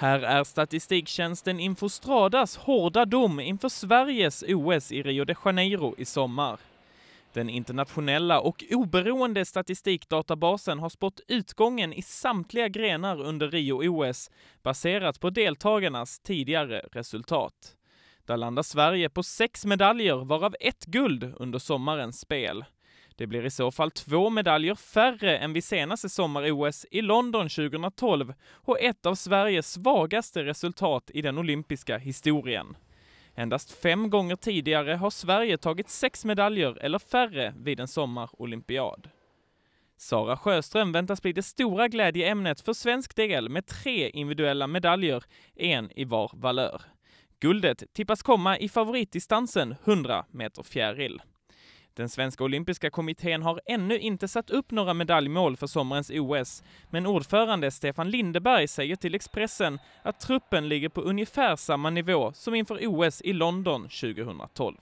Här är statistiktjänsten Infostradas hårda dom inför Sveriges OS i Rio de Janeiro i sommar. Den internationella och oberoende statistikdatabasen har spått utgången i samtliga grenar under Rio-OS baserat på deltagarnas tidigare resultat. Där landar Sverige på sex medaljer, varav ett guld under sommarens spel. Det blir i så fall två medaljer färre än vid senaste sommar-OS i London 2012 och ett av Sveriges svagaste resultat i den olympiska historien. Endast fem gånger tidigare har Sverige tagit sex medaljer eller färre vid en sommarolympiad. Sara Sjöström väntas bli det stora glädjeämnet för svensk del med tre individuella medaljer, en i var valör. Guldet tippas komma i favoritdistansen 100 meter fjäril. Den svenska olympiska kommittén har ännu inte satt upp några medaljmål för sommarens OS, men ordförande Stefan Lindeberg säger till Expressen att truppen ligger på ungefär samma nivå som inför OS i London 2012.